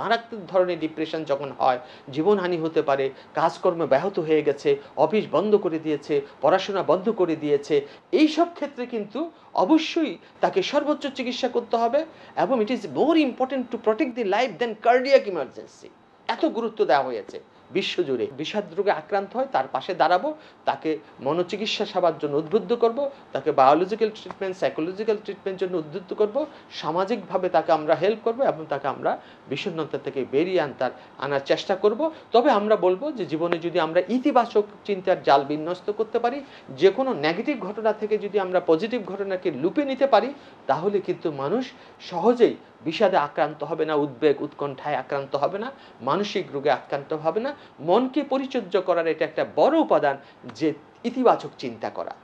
মারাত্মক ধরনের ডিপ্রেশন যখন হয় জীবনহানি হতে পারে কাজকর্ম ব্যাহত হয়ে গেছে অফিস বন্ধ করে দিয়েছে পড়াশোনা বন্ধ করে দিয়েছে এই সব ক্ষেত্রে কিন্তু অবশ্যই তাকে সর্বোচ্চ চিকিৎসা করতে হবে এবং it is more important to protect the life then cardiac emergency এত গুরুত্ব দেওয়া হয়েছে বিশ্বজুড়ে বিষাদ রোগে আক্রান্ত হয় তার পাশে দাঁড়াবো তাকে মনোচিকিৎসা সেবার জন্য উদ্বুদ্ধ করব তাকে বায়োলজিক্যাল ট্রিটমেন্ট সাইকোলজিক্যাল ট্রিটমেন্ট জন্য উদ্বুদ্ধ করব সামাজিকভাবে তাকে আমরা হেল্প করব এবং তাকে আমরা বিষণ্ণতা থেকে বেরিয়ে আনতার আনার চেষ্টা করব তবে আমরা বলবো যে জীবনে যদি আমরা ইতিবাচক চিন্তার জাল বিন্যস্ত করতে পারি যে কোনো নেগেটিভ ঘটনা থেকে যদি আমরা পজিটিভ ঘটনাকে লুপে নিতে পারি তাহলে কিন্তু মানুষ সহজেই বিষাদে আক্রান্ত হবে না উদ্বেগ উৎকণ্ঠায় আক্রান্ত হবে না মানসিক রোগে আক্রান্ত হবে না মনকে পরিচর্য করার এটা একটা বড় উপাদান যে ইতিবাচক চিন্তা করা